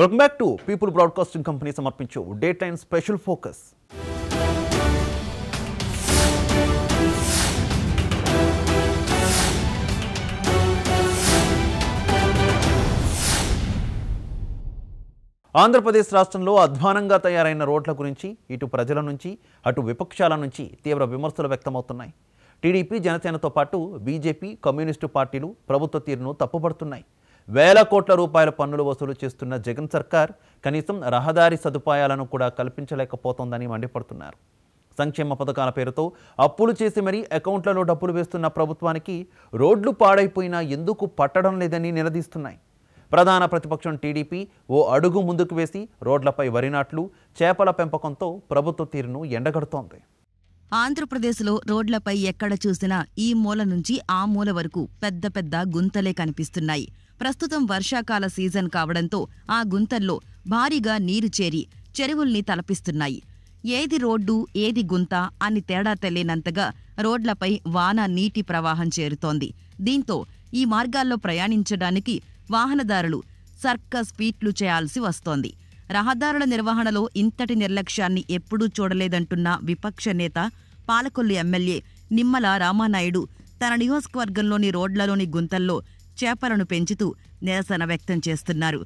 Welcome back to people broadcasting company సమర్పించు day time special focus Andhra Pradesh రాష్ట్రంలో అధ్వానంగా తయారైన రోడ్ల గురించి ఇటు ప్రజల నుంచి అటు విపక్షాల నుంచి తీవ్ర విమర్శలు వ్యక్తమవుతున్నాయి టీడీపీ జనసేనతో పాటు బీజేపీ కమ్యూనిస్టు పార్టీలు ప్రభుత్వ తీరును తప్పుపడుతున్నాయి వేల కోట్ల రూపాయల పన్నులు వసూలు చేస్తున్న జగన్ సర్కార్ కనీసం రహదారి సదుపాయాలను కూడా కల్పించలేకపోతోందని మండిపడుతున్నారు సంక్షేమ పథకాల పేరుతో అప్పులు చేసి మరీ అకౌంట్లలో డబ్బులు వేస్తున్న ప్రభుత్వానికి రోడ్లు పాడైపోయినా ఎందుకు పట్టడం లేదని నిలదీస్తున్నాయి ప్రధాన ప్రతిపక్షం టీడీపీ ఓ అడుగు ముందుకు వేసి రోడ్లపై వరినాట్లు చేపల పెంపకంతో ప్రభుత్వ తీరును ఎండగడుతోంది ఆంధ్రప్రదేశ్లో రోడ్లపై ఎక్కడ చూసినా ఈ మూల నుంచి ఆ మూల వరకు పెద్ద పెద్ద గుంతలే కనిపిస్తున్నాయి ప్రస్తుతం వర్షాకాల సీజన్ కావడంతో ఆ గుంతల్లో భారీగా నీరు చేరి చెరువుల్ని తలపిస్తున్నాయి ఏది రోడ్డు ఏది గుంత అని తేడా తెలియనంతగా రోడ్లపై వాన నీటి ప్రవాహం చేరుతోంది దీంతో ఈ మార్గాల్లో ప్రయాణించడానికి వాహనదారులు సర్కస్ పీట్లు చేయాల్సి వస్తోంది రహదారుల నిర్వహణలో ఇంతటి నిర్లక్ష్యాన్ని ఎప్పుడూ చూడలేదంటున్న విపక్ష నేత పాలకొల్లు ఎమ్మెల్యే నిమ్మల రామానాయుడు తన నియోజకవర్గంలోని రోడ్లలోని గుంతల్లో చేపలను పెంచుతూ నిరసన వ్యక్తం చేస్తున్నారు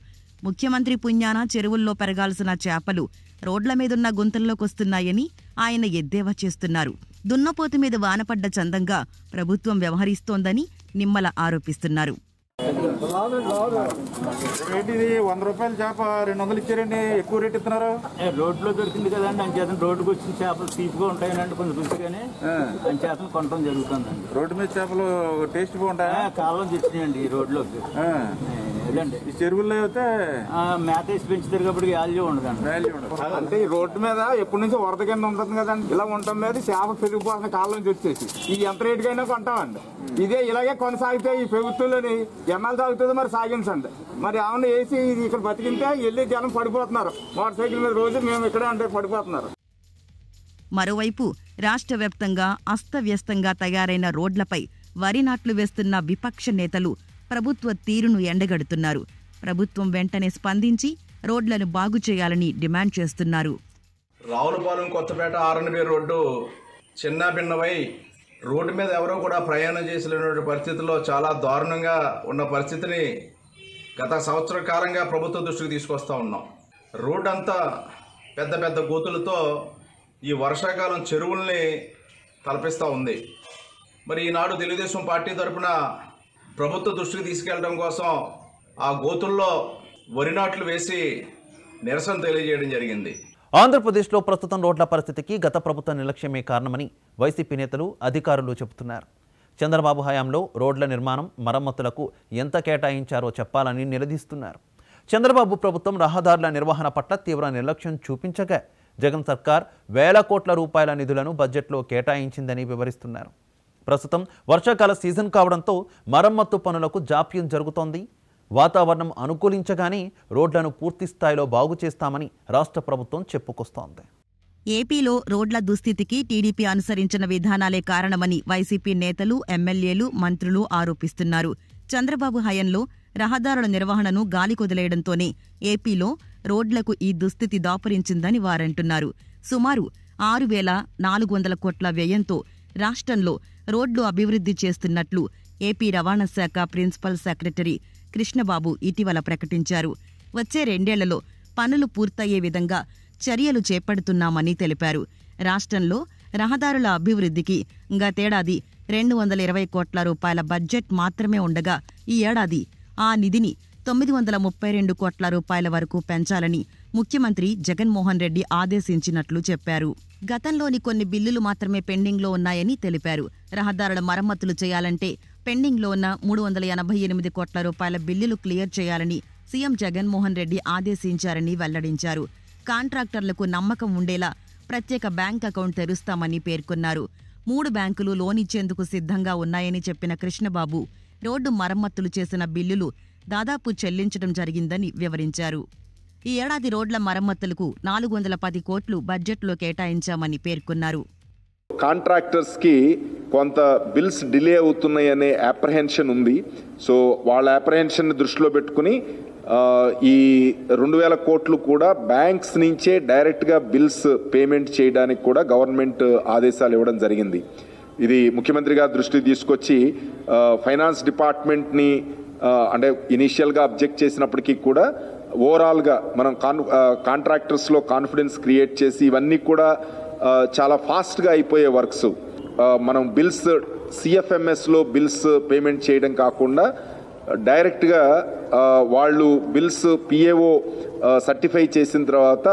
ముఖ్యమంత్రి పుణ్యాన చెరువుల్లో పెరగాల్సిన చేపలు రోడ్ల మీదున్న గుంతల్లోకొస్తున్నాయని ఆయన ఎద్దేవా చేస్తున్నారు దున్నపోతు మీద వానపడ్డ చందంగా ప్రభుత్వం వ్యవహరిస్తోందని నిమ్మల ఆరోపిస్తున్నారు ఏంటిది వంద రూపాయలు చేప రెండు వందలు ఇచ్చారండి ఎక్కువ రేట్ ఇస్తున్నారు రోడ్లో దొరికింది కదండి అంచేతను రోడ్డుకు వచ్చిన చేపలు తీపిగా ఉంటాయనండి కొంచెం రుచిగానే అంచేతను కొనడం జరుగుతుందండి రోడ్డు మీద చేపలు టేస్ట్ బాగుంటాయి కాలం తెచ్చినాయండి ఈ రోడ్లోకి ఈ చెరువుల్లో అయితే మేత పెంచుతారు కాబట్టి వాల్యూ ఉండదండి వాల్యూ ఉండదు అంటే ఈ రోడ్డు మీద ఎప్పటి నుంచి వరద కింద ఉంటుంది కదండి ఇలా ఉండటం మీద చేప పెరిగిపోతున్న కాలం నుంచి వచ్చేసి ఈ ఎంత అయినా కొంటామండి hmm. ఇదే ఇలాగే కొనసాగితే ఈ ప్రభుత్వంలోని ఎన్నాళ్ళు తాగుతుంది మరి సాగించండి మరి ఆమెను వేసి ఇక్కడ బతికింటే వెళ్ళి జనం పడిపోతున్నారు మోటార్ సైకిల్ మీద రోజు మేము ఇక్కడే అంటే పడిపోతున్నారు మరోవైపు రాష్ట్ర వ్యాప్తంగా అస్తవ్యస్తంగా తయారైన రోడ్లపై వరి నాట్లు వేస్తున్న విపక్ష నేతలు ప్రభుత్వ తీరును ఎండగడుతున్నారు ప్రభుత్వం వెంటనే స్పందించి రోడ్లను బాగు చేయాలని డిమాండ్ చేస్తున్నారు రావులపాలెం కొత్తపేట ఆర్ఎన్బి రోడ్డు చిన్న భిన్నమై రోడ్డు మీద ఎవరో కూడా ప్రయాణం చేసినటువంటి పరిస్థితుల్లో చాలా దారుణంగా ఉన్న పరిస్థితిని గత సంవత్సర కాలంగా ప్రభుత్వ దృష్టికి తీసుకొస్తూ ఉన్నాం రోడ్డు అంతా పెద్ద పెద్ద గోతులతో ఈ వర్షాకాలం చెరువుల్ని తలపిస్తూ ఉంది మరి ఈనాడు తెలుగుదేశం పార్టీ తరఫున ప్రభుత్వ దృష్టికి తీసుకెళ్ళడం కోసం ఆ గోతుల్లో వరి నాట్లు వేసి నిరసన తెలియజేయడం జరిగింది ఆంధ్రప్రదేశ్లో ప్రస్తుతం రోడ్ల పరిస్థితికి గత ప్రభుత్వ నిర్లక్ష్యమే కారణమని వైసీపీ నేతలు అధికారులు చెబుతున్నారు చంద్రబాబు హయాంలో రోడ్ల నిర్మాణం మరమ్మతులకు ఎంత కేటాయించారో చెప్పాలని నిలదీస్తున్నారు చంద్రబాబు ప్రభుత్వం రహదారుల నిర్వహణ పట్ల తీవ్ర నిర్లక్ష్యం చూపించగా జగన్ సర్కార్ వేల కోట్ల రూపాయల నిధులను బడ్జెట్లో కేటాయించిందని వివరిస్తున్నారు ప్రస్తుతం వర్షాకాల సీజన్ కావడంతో మరమ్మత్తు పనులకు జాప్యం జరుగుతోంది వాతావరణం అనుకూలించగానే రోడ్లను పూర్తి స్థాయిలో బాగు చేస్తామని రాష్ట్ర ప్రభుత్వం చెప్పుకొస్తోంది ఏపీలో రోడ్ల దుస్థితికి టీడీపీ అనుసరించిన విధానాలే కారణమని వైసీపీ నేతలు ఎమ్మెల్యేలు మంత్రులు ఆరోపిస్తున్నారు చంద్రబాబు హయంలో రహదారుల నిర్వహణను గాలికొదిలేయడంతోనే ఏపీలో రోడ్లకు ఈ దుస్థితి దాపురించిందని వారంటున్నారు సుమారు ఆరు వేల నాలుగు వందల కోట్ల వ్యయంతో రాష్ట్రంలో రోడ్లు అభివృద్ధి చేస్తున్నట్లు ఏపీ రవాణా శాఖ ప్రిన్సిపల్ సెక్రటరీ కృష్ణబాబు ఇటీవల ప్రకటించారు వచ్చే రెండేళ్లలో పనులు పూర్తయ్యే విధంగా చర్యలు చేపడుతున్నామని తెలిపారు రాష్ట్రంలో రహదారుల అభివృద్ధికి గతేడాది రెండు వందల ఇరవై కోట్ల రూపాయల బడ్జెట్ మాత్రమే ఉండగా ఈ ఏడాది ఆ నిధిని తొమ్మిది వందల ముప్పై రెండు కోట్ల రూపాయల వరకు పెంచాలని ముఖ్యమంత్రి జగన్మోహన్ రెడ్డి ఆదేశించినట్లు చెప్పారు గతంలోని కొన్ని బిల్లులు మాత్రమే పెండింగ్లో ఉన్నాయని తెలిపారు రహదారుల మరమ్మతులు చేయాలంటే పెండింగ్లో ఉన్న మూడు వందల ఎనభై ఎనిమిది కోట్ల రూపాయల బిల్లులు క్లియర్ చేయాలని సీఎం జగన్మోహన్ రెడ్డి ఆదేశించారని వెల్లడించారు కాంట్రాక్టర్లకు నమ్మకం ఉండేలా ప్రత్యేక బ్యాంక్ అకౌంట్ తెరుస్తామని పేర్కొన్నారు మూడు బ్యాంకులు లోన్ ఇచ్చేందుకు సిద్ధంగా ఉన్నాయని చెప్పిన కృష్ణబాబు రోడ్డు మరమ్మతులు చేసిన బిల్లులు దాదాపు చెల్లించడం జరిగిందని వివరించారు ఈ ఏడాది రోడ్ల మరమ్మతులకు నాలుగు వందల పది కోట్లు బడ్జెట్లో కేటాయించామని పేర్కొన్నారు కాంట్రాక్టర్స్కి కొంత బిల్స్ డిలే అవుతున్నాయనే అప్రహెన్షన్ ఉంది సో వాళ్ళ అప్రహెన్షన్ని దృష్టిలో పెట్టుకుని ఈ రెండు వేల కోట్లు కూడా బ్యాంక్స్ నుంచే డైరెక్ట్గా బిల్స్ పేమెంట్ చేయడానికి కూడా గవర్నమెంట్ ఆదేశాలు ఇవ్వడం జరిగింది ఇది ముఖ్యమంత్రి గారి దృష్టికి తీసుకొచ్చి ఫైనాన్స్ డిపార్ట్మెంట్ని అంటే ఇనీషియల్గా అబ్జెక్ట్ చేసినప్పటికీ కూడా ఓవరాల్గా మనం కాన్ కాంట్రాక్టర్స్లో కాన్ఫిడెన్స్ క్రియేట్ చేసి ఇవన్నీ కూడా చాలా ఫాస్ట్గా అయిపోయే వర్క్స్ మనం బిల్స్ సిఎఫ్ఎంఎస్లో బిల్స్ పేమెంట్ చేయడం కాకుండా డైరెక్ట్గా వాళ్ళు బిల్స్ పిఏఓ సర్టిఫై చేసిన తర్వాత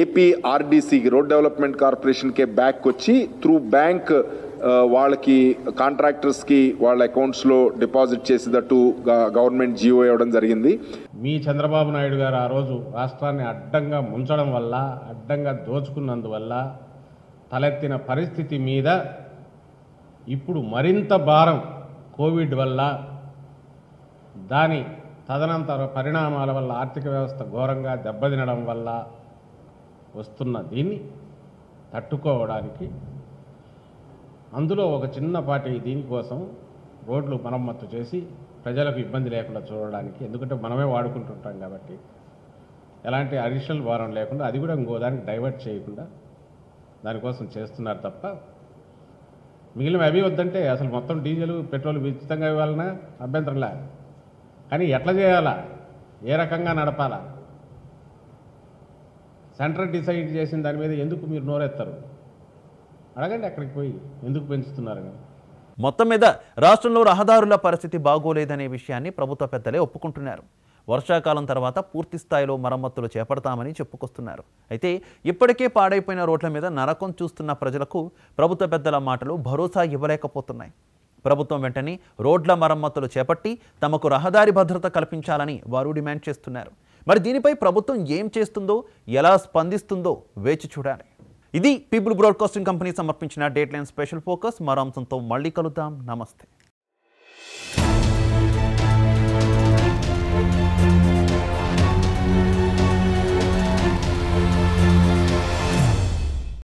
ఏపీఆర్డీసీకి రోడ్ డెవలప్మెంట్ కార్పొరేషన్కే బ్యాక్ వచ్చి త్రూ బ్యాంక్ వాళ్ళకి కాంట్రాక్టర్స్కి వాళ్ళ అకౌంట్స్లో డిపాజిట్ చేసేటట్టు గవర్నమెంట్ జీవో ఇవ్వడం జరిగింది మీ చంద్రబాబు నాయుడు గారు ఆ రోజు రాష్ట్రాన్ని అడ్డంగా ముంచడం వల్ల అడ్డంగా దోచుకున్నందువల్ల తలెత్తిన పరిస్థితి మీద ఇప్పుడు మరింత భారం కోవిడ్ వల్ల దాని తదనంతర పరిణామాల వల్ల ఆర్థిక వ్యవస్థ ఘోరంగా దెబ్బతినడం వల్ల వస్తున్న దీన్ని తట్టుకోవడానికి అందులో ఒక చిన్నపాటి దీనికోసం రోడ్లు మరమ్మత్తు చేసి ప్రజలకు ఇబ్బంది లేకుండా చూడడానికి ఎందుకంటే మనమే వాడుకుంటుంటాం కాబట్టి ఎలాంటి అడిషనల్ భారం లేకుండా అది కూడా ఇంకో దానికి డైవర్ట్ చేయకుండా దానికోసం చేస్తున్నారు తప్ప మిగిలిన అవి వద్దంటే అసలు మొత్తం డీజిల్ పెట్రోల్ ఉచితంగా ఇవ్వాలన్నా అభ్యంతరంలా కానీ ఎట్లా చేయాలా ఏ రకంగా నడపాలా సెంటర్ డిసైడ్ చేసిన దాని మీద ఎందుకు మీరు నోరెత్తారు అడగండి అక్కడికి పోయి ఎందుకు పెంచుతున్నారని మొత్తం మీద రాష్ట్రంలో రహదారుల పరిస్థితి బాగోలేదనే విషయాన్ని ప్రభుత్వ పెద్దలే ఒప్పుకుంటున్నారు వర్షాకాలం తర్వాత పూర్తి స్థాయిలో మరమ్మతులు చేపడతామని చెప్పుకొస్తున్నారు అయితే ఇప్పటికే పాడైపోయిన రోడ్ల మీద నరకం చూస్తున్న ప్రజలకు ప్రభుత్వ పెద్దల మాటలు భరోసా ఇవ్వలేకపోతున్నాయి ప్రభుత్వం వెంటనే రోడ్ల మరమ్మతులు చేపట్టి తమకు రహదారి భద్రత కల్పించాలని వారు డిమాండ్ చేస్తున్నారు మరి దీనిపై ప్రభుత్వం ఏం చేస్తుందో ఎలా స్పందిస్తుందో వేచి చూడాలి ఇది పీపుల్ బ్రాడ్కాస్టింగ్ కంపెనీ సమర్పించిన డేట్ లైన్ స్పెషల్ ఫోకస్ మరో అంశంతో మళ్ళీ కలుద్దాం నమస్తే